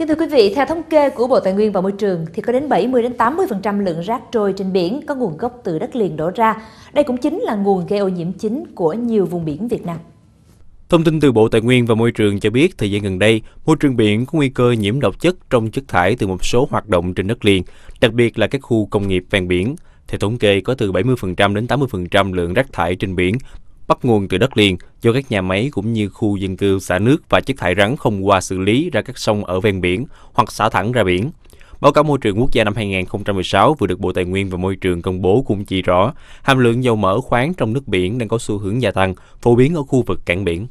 Kính thưa quý vị, theo thống kê của Bộ Tài nguyên và Môi trường thì có đến 70 đến 80% lượng rác trôi trên biển có nguồn gốc từ đất liền đổ ra. Đây cũng chính là nguồn gây ô nhiễm chính của nhiều vùng biển Việt Nam. Thông tin từ Bộ Tài nguyên và Môi trường cho biết thời gian gần đây, môi trường biển có nguy cơ nhiễm độc chất trong chất thải từ một số hoạt động trên đất liền, đặc biệt là các khu công nghiệp ven biển. Theo thống kê, có từ 70% đến 80% lượng rác thải trên biển bắt nguồn từ đất liền do các nhà máy cũng như khu dân cư xả nước và chất thải rắn không qua xử lý ra các sông ở ven biển hoặc xả thẳng ra biển. Báo cáo môi trường quốc gia năm 2016 vừa được Bộ Tài nguyên và Môi trường công bố cũng chỉ rõ, hàm lượng dầu mỡ khoáng trong nước biển đang có xu hướng gia tăng, phổ biến ở khu vực cảng biển.